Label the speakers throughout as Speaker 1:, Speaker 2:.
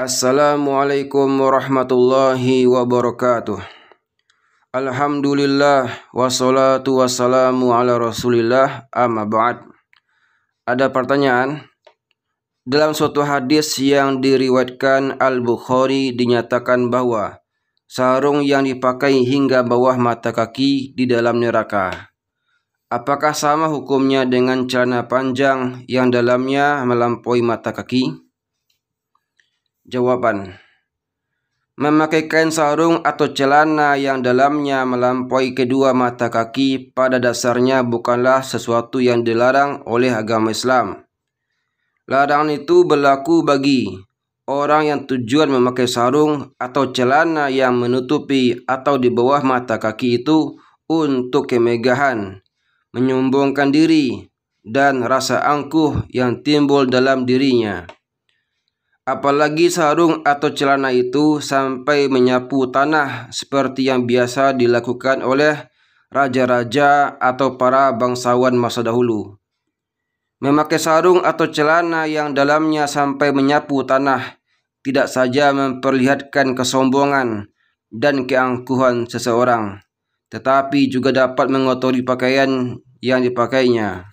Speaker 1: Assalamualaikum warahmatullahi wabarakatuh Alhamdulillah Wassalatu wassalamu ala rasulillah Amma ba'd Ada pertanyaan Dalam suatu hadis yang diriwayatkan Al-Bukhari dinyatakan bahwa Sarung yang dipakai hingga bawah mata kaki di dalam neraka Apakah sama hukumnya dengan celana panjang yang dalamnya melampaui mata kaki? Jawaban Memakai kain sarung atau celana yang dalamnya melampaui kedua mata kaki pada dasarnya bukanlah sesuatu yang dilarang oleh agama Islam. Larangan itu berlaku bagi orang yang tujuan memakai sarung atau celana yang menutupi atau di bawah mata kaki itu untuk kemegahan, menyombongkan diri, dan rasa angkuh yang timbul dalam dirinya. Apalagi sarung atau celana itu sampai menyapu tanah seperti yang biasa dilakukan oleh raja-raja atau para bangsawan masa dahulu. Memakai sarung atau celana yang dalamnya sampai menyapu tanah tidak saja memperlihatkan kesombongan dan keangkuhan seseorang, tetapi juga dapat mengotori pakaian yang dipakainya.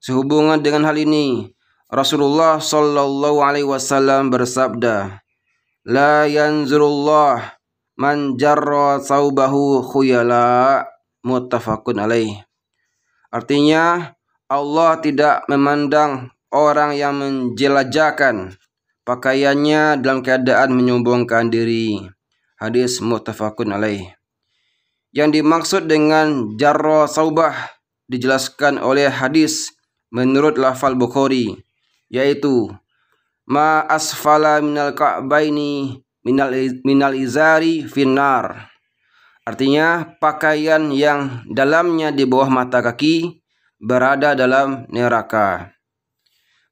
Speaker 1: Sehubungan dengan hal ini, Rasulullah Shallallahu Alaihi Wasallam bersabda, La yanzurullah man jarra saubahu khuyala muttafaqun alaih. Artinya Allah tidak memandang orang yang menjelajakan pakaiannya dalam keadaan menyombongkan diri. Hadis mutafakun alaih. Yang dimaksud dengan jarra saubah dijelaskan oleh hadis menurut lafal Bukhari yaitu ma asfala minal ka'baini minal minal izari finnar. Artinya pakaian yang dalamnya di bawah mata kaki berada dalam neraka.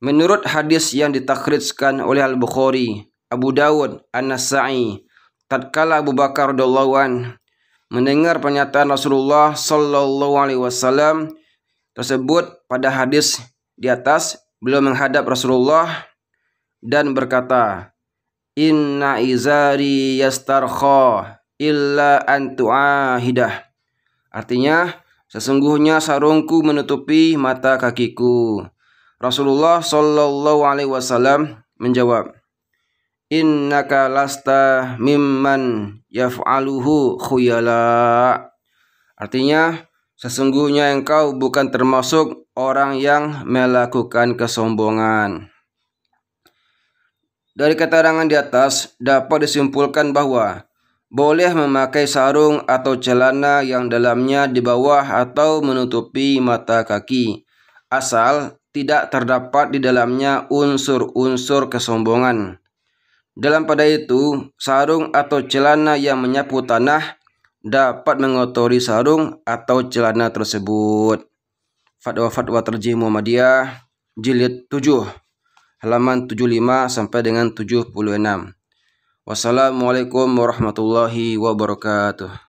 Speaker 1: Menurut hadis yang ditakhrijkan oleh Al-Bukhari, Abu Dawud, An-Nasa'i, tatkala Abu Bakar radhiyallahu mendengar pernyataan Rasulullah sallallahu alaihi wasallam tersebut pada hadis di atas beliau menghadap Rasulullah dan berkata, "Inna izari yastarkha illa antu'ahidah." Artinya, sesungguhnya sarungku menutupi mata kakiku. Rasulullah Shallallahu alaihi wasallam menjawab, Inna kalasta mimman yaf'aluhu khuyala." Artinya, Sesungguhnya engkau bukan termasuk orang yang melakukan kesombongan. Dari keterangan di atas dapat disimpulkan bahwa boleh memakai sarung atau celana yang dalamnya di bawah atau menutupi mata kaki, asal tidak terdapat di dalamnya unsur-unsur kesombongan. Dalam pada itu, sarung atau celana yang menyapu tanah dapat mengotori sarung atau celana tersebut. Fatwa-fatwa terjih Muhammadiyah jilid 7 halaman 75 sampai dengan 76. Wassalamualaikum warahmatullahi wabarakatuh.